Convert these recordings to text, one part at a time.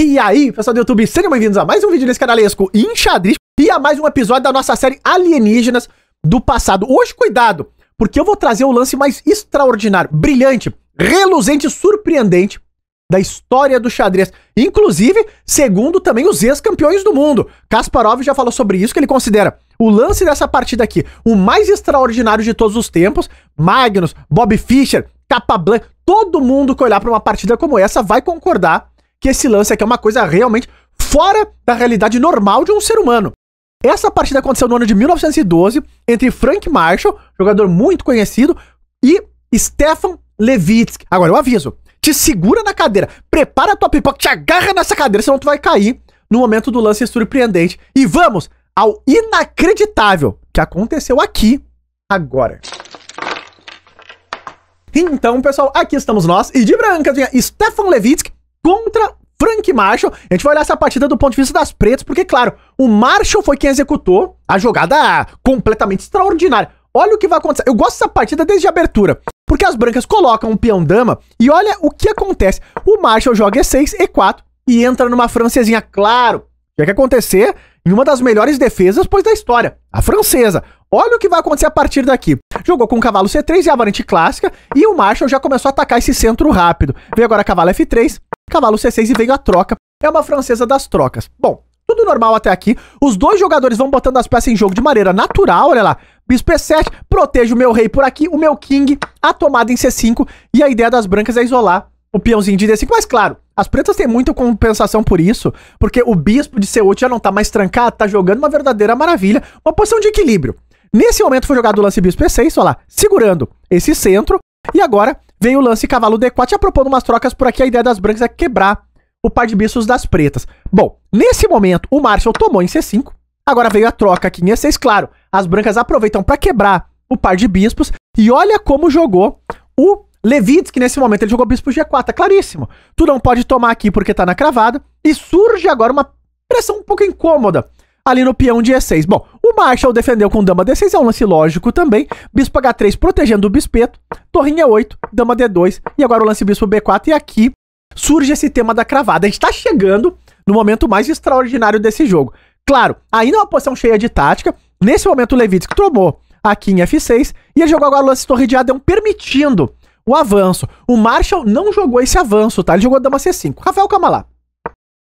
E aí, pessoal do YouTube, sejam bem-vindos a mais um vídeo desse canalesco em xadrez e a mais um episódio da nossa série Alienígenas do Passado. Hoje, cuidado, porque eu vou trazer o lance mais extraordinário, brilhante, reluzente, surpreendente da história do xadrez. Inclusive, segundo também os ex-campeões do mundo. Kasparov já falou sobre isso, que ele considera o lance dessa partida aqui o mais extraordinário de todos os tempos. Magnus, Bob Fischer, Capablanca, todo mundo que olhar para uma partida como essa vai concordar que esse lance aqui é uma coisa realmente fora da realidade normal de um ser humano. Essa partida aconteceu no ano de 1912 entre Frank Marshall, jogador muito conhecido, e Stefan Levitsky. Agora eu aviso, te segura na cadeira, prepara a tua pipoca, te agarra nessa cadeira, senão tu vai cair no momento do lance surpreendente. E vamos ao inacreditável que aconteceu aqui agora. Então, pessoal, aqui estamos nós, e de branca tinha Stefan Levitsky contra Frank Marshall. A gente vai olhar essa partida do ponto de vista das pretas, porque, claro, o Marshall foi quem executou a jogada completamente extraordinária. Olha o que vai acontecer. Eu gosto dessa partida desde a abertura, porque as brancas colocam um peão-dama e olha o que acontece. O Marshall joga E6, E4 e entra numa francesinha. Claro, tinha é que acontecer em uma das melhores defesas, pois, da história, a francesa. Olha o que vai acontecer a partir daqui. Jogou com o cavalo C3 e a variante clássica, e o Marshall já começou a atacar esse centro rápido. Veio agora cavalo F3, cavalo C6 e veio a troca. É uma francesa das trocas. Bom, tudo normal até aqui. Os dois jogadores vão botando as peças em jogo de maneira natural, olha lá. Bispo E7, protege o meu rei por aqui, o meu king, a tomada em C5. E a ideia das brancas é isolar o peãozinho de D5. Mas claro, as pretas têm muita compensação por isso, porque o bispo de C8 já não tá mais trancado, tá jogando uma verdadeira maravilha, uma posição de equilíbrio. Nesse momento foi jogado o lance bispo E6, olha lá, segurando esse centro. E agora veio o lance cavalo D4 já propondo umas trocas por aqui. A ideia das brancas é quebrar o par de bichos das pretas. Bom, nesse momento, o Marshall tomou em C5. Agora veio a troca aqui em E6. Claro, as brancas aproveitam para quebrar o par de bispos. E olha como jogou o Levitsky nesse momento. Ele jogou bispo G4, está é claríssimo. Tu não pode tomar aqui porque tá na cravada. E surge agora uma pressão um pouco incômoda ali no peão de E6. Bom, Marshall defendeu com dama D6, é um lance lógico também. Bispo H3 protegendo o bispeto. Torrinha 8, dama D2. E agora o lance bispo B4. E aqui surge esse tema da cravada. A gente tá chegando no momento mais extraordinário desse jogo. Claro, ainda é uma posição cheia de tática. Nesse momento o Levitsky tomou aqui em F6. E ele jogou agora o lance torre de Adão, permitindo o avanço. O Marshall não jogou esse avanço, tá? Ele jogou dama C5. Rafael, calma lá.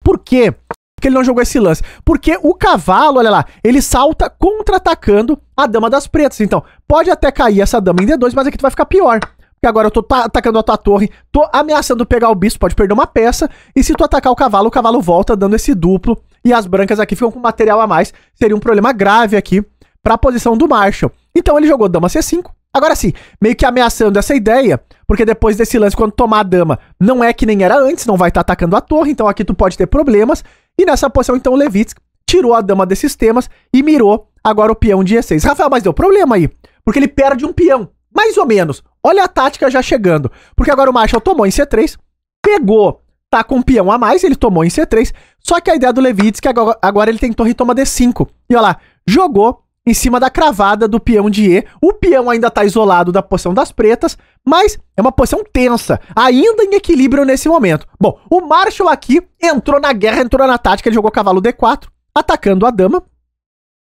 Por quê? que ele não jogou esse lance. Porque o cavalo, olha lá, ele salta contra-atacando a dama das pretas. Então, pode até cair essa dama em D2, mas aqui tu vai ficar pior. Porque agora eu tô atacando a tua torre, tô ameaçando pegar o bispo, pode perder uma peça. E se tu atacar o cavalo, o cavalo volta dando esse duplo. E as brancas aqui ficam com material a mais. Seria um problema grave aqui pra posição do Marshall. Então ele jogou dama C5. Agora sim, meio que ameaçando essa ideia, porque depois desse lance, quando tomar a dama, não é que nem era antes, não vai estar tá atacando a torre, então aqui tu pode ter problemas. E nessa posição, então, o Levitsky tirou a dama desses temas e mirou agora o peão de E6. Rafael, mas deu problema aí, porque ele perde um peão, mais ou menos. Olha a tática já chegando, porque agora o Marshall tomou em C3, pegou, tá com um peão a mais, ele tomou em C3, só que a ideia do Levitsky é agora, agora ele e toma D5. E olha lá, jogou em cima da cravada do peão de E. O peão ainda tá isolado da poção das pretas, mas é uma poção tensa, ainda em equilíbrio nesse momento. Bom, o Marshall aqui entrou na guerra, entrou na tática, ele jogou cavalo D4, atacando a dama.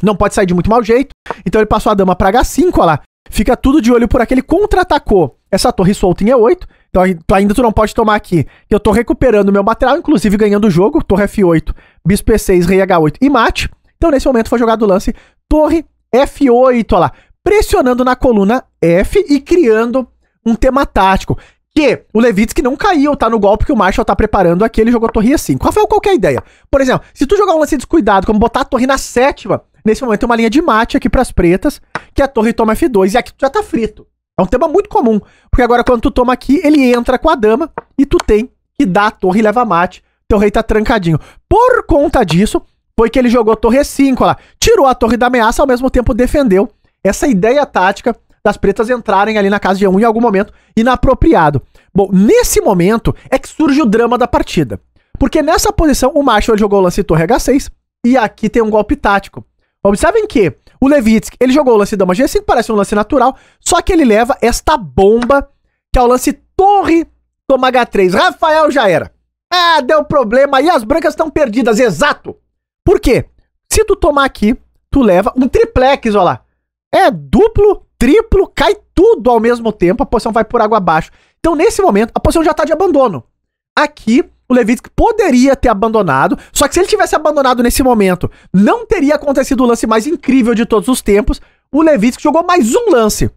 Não pode sair de muito mau jeito, então ele passou a dama para H5, olha lá. Fica tudo de olho por aqui, ele contra-atacou essa torre solta em E8, então ainda tu não pode tomar aqui. Eu tô recuperando meu material, inclusive ganhando o jogo, torre F8, bispo E6, rei H8 e mate. Então, nesse momento, foi jogado o lance torre F8, olha lá, pressionando na coluna F e criando um tema tático. Que o Levitsky não caiu, tá no golpe que o Marshall tá preparando aqui, ele jogou a torre assim qual foi é a ideia? Por exemplo, se tu jogar um lance descuidado, como botar a torre na sétima, nesse momento tem uma linha de mate aqui pras pretas, que a torre toma F2, e aqui tu já tá frito. É um tema muito comum, porque agora quando tu toma aqui, ele entra com a dama, e tu tem que dar a torre e leva mate, teu rei tá trancadinho. Por conta disso, foi que ele jogou Torre 5 lá, tirou a Torre da Ameaça, ao mesmo tempo defendeu essa ideia tática das pretas entrarem ali na casa de um em algum momento inapropriado. Bom, nesse momento é que surge o drama da partida. Porque nessa posição o macho jogou o lance torre H6 e aqui tem um golpe tático. Observem que o Levitsky, ele jogou o lance dama G5, parece um lance natural, só que ele leva esta bomba, que é o lance torre toma H3. Rafael já era. Ah, deu problema e as brancas estão perdidas, exato. Por quê? Se tu tomar aqui, tu leva um triplex, olha lá. É duplo, triplo, cai tudo ao mesmo tempo, a poção vai por água abaixo. Então, nesse momento, a poção já tá de abandono. Aqui, o Levitsky poderia ter abandonado, só que se ele tivesse abandonado nesse momento, não teria acontecido o lance mais incrível de todos os tempos. O Levitsky jogou mais um lance.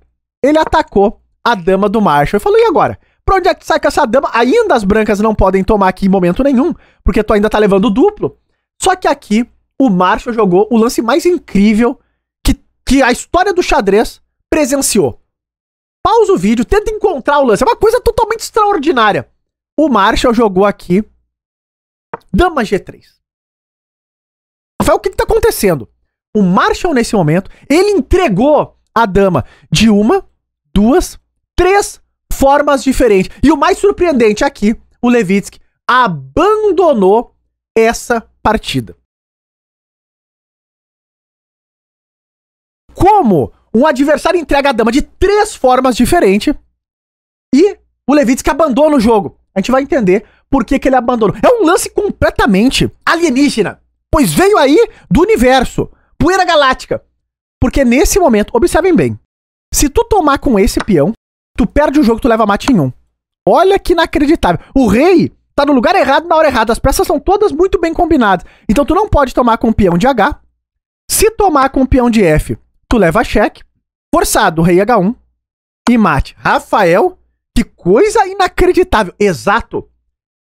Ele atacou a dama do Marshall e falou: e agora? Pra onde é que sai com essa dama? Ainda as brancas não podem tomar aqui em momento nenhum, porque tu ainda tá levando duplo. Só que aqui o Marshall jogou o lance mais incrível que, que a história do xadrez presenciou. Pausa o vídeo, tenta encontrar o lance. É uma coisa totalmente extraordinária. O Marshall jogou aqui Dama G3. Rafael, o que, está acontecendo? O Marshall, nesse momento, ele entregou a dama de uma, duas, três formas diferentes. E o mais surpreendente aqui, o Levitsky abandonou essa partida. Como um adversário entrega a dama de três formas diferentes e o Levitsky abandona o jogo. A gente vai entender por que, que ele abandonou. É um lance completamente alienígena, pois veio aí do universo, poeira galáctica. Porque nesse momento, observem bem, se tu tomar com esse peão, tu perde o jogo, tu leva mate em um. Olha que inacreditável. O rei tá no lugar errado na hora errada. As peças são todas muito bem combinadas. Então tu não pode tomar com peão de H. Se tomar com peão de F, tu leva cheque. Forçado, rei H1. E mate. Rafael, que coisa inacreditável. Exato.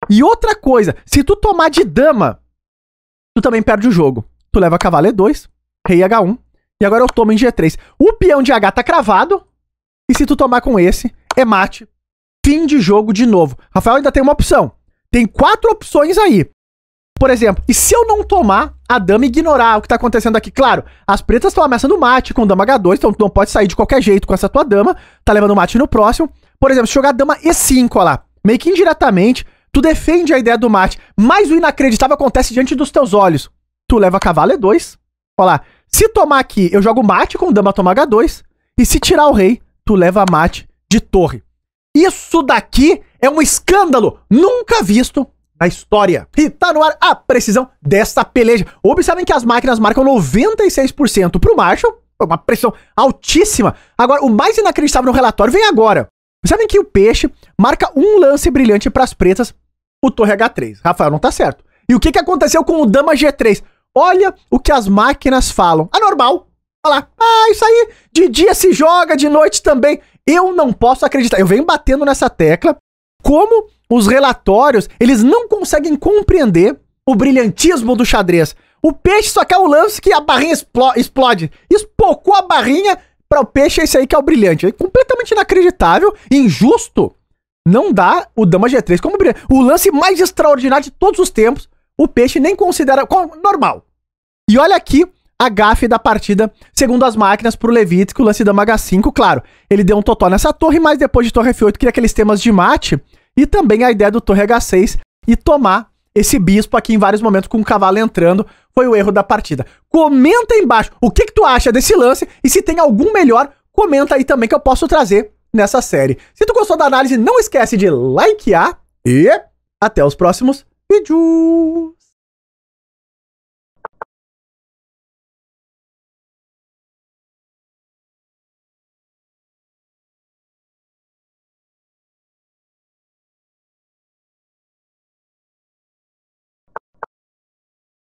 E outra coisa, se tu tomar de dama, tu também perde o jogo. Tu leva cavalo E2, rei H1. E agora eu tomo em G3. O peão de H tá cravado. E se tu tomar com esse, é mate. Fim de jogo de novo. Rafael ainda tem uma opção. Tem quatro opções aí. Por exemplo, e se eu não tomar a dama e ignorar o que tá acontecendo aqui? Claro, as pretas estão ameaçando o mate com dama H2, então tu não pode sair de qualquer jeito com essa tua dama, tá levando o mate no próximo. Por exemplo, se jogar dama E5, ó lá, meio que indiretamente, tu defende a ideia do mate, mas o inacreditável acontece diante dos teus olhos. Tu leva cavalo E2, ó lá. Se tomar aqui, eu jogo mate com dama tomar H2, e se tirar o rei, tu leva mate de torre. Isso daqui é um escândalo nunca visto na história. E tá no ar a precisão dessa peleja. Observem que as máquinas marcam 96% pro Marshall, é uma pressão altíssima. Agora, o mais inacreditável no relatório vem agora. Observem que o peixe marca um lance brilhante para as pretas, o Torre H3. Rafael, não tá certo. E o que, que aconteceu com o Dama G3? Olha o que as máquinas falam. Anormal. Olha lá. Ah, isso aí. De dia se joga, de noite também. Eu não posso acreditar. Eu venho batendo nessa tecla como os relatórios, eles não conseguem compreender o brilhantismo do xadrez. O peixe só quer o lance que a barrinha explode. Espocou a barrinha para o peixe, é esse aí que é o brilhante. É completamente inacreditável, injusto. Não dá o dama G3 como brilhante. O lance mais extraordinário de todos os tempos, o peixe nem considera normal. E olha aqui a gafe da partida, segundo as máquinas, pro Levitsky, o lance da H5, claro. Ele deu um totó nessa torre, mas depois de torre F8 queria aqueles temas de mate, e também a ideia do torre H6 e tomar esse bispo aqui em vários momentos com o cavalo entrando, foi o erro da partida. Comenta aí embaixo o que, que tu acha desse lance e se tem algum melhor, comenta aí também que eu posso trazer nessa série. Se tu gostou da análise, não esquece de likear e até os próximos vídeos!